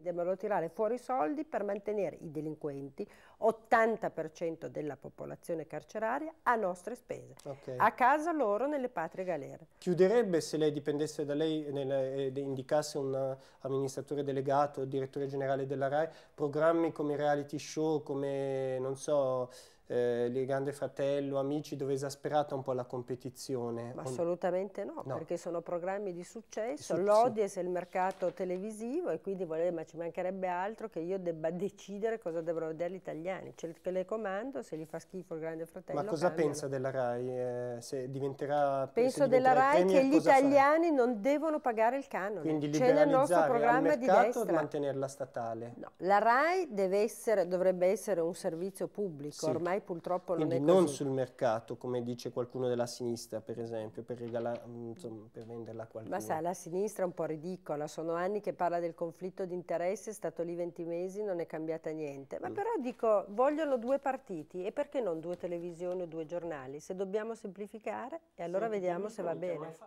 devono tirare fuori i soldi per mantenere i delinquenti, 80% della popolazione carceraria, a nostre spese, okay. a casa loro nelle patrie galere. Chiuderebbe se lei dipendesse da lei nel, indicasse un amministratore delegato, direttore generale della RAI, programmi come reality show, come non so eh, il Grande Fratello, Amici, dove è esasperata un po' la competizione? assolutamente no, no, perché sono programmi di successo, sì, l'audience è il mercato televisivo e quindi volevo, ma ci mancherebbe altro che io debba decidere cosa devono vedere gli italiani. C'è il telecomando, se gli fa schifo il Grande Fratello. Ma cosa cambiano. pensa della RAI? Eh, se diventerà... Penso se della RAI che gli italiani fa? non devono pagare il canone. Quindi C'è nel nostro programma di destra. o mantenerla statale? No, la RAI essere, dovrebbe essere un servizio pubblico, sì. ormai ormai purtroppo non Quindi è così. non sul mercato, come dice qualcuno della sinistra, per esempio, per, regala, insomma, per venderla a qualcuno. Ma sa, la sinistra è un po' ridicola, sono anni che parla del conflitto di interesse, è stato lì 20 mesi, non è cambiata niente. Ma mm. però dico, vogliono due partiti e perché non due televisioni o due giornali? Se dobbiamo semplificare, e allora sì, vediamo se va bene.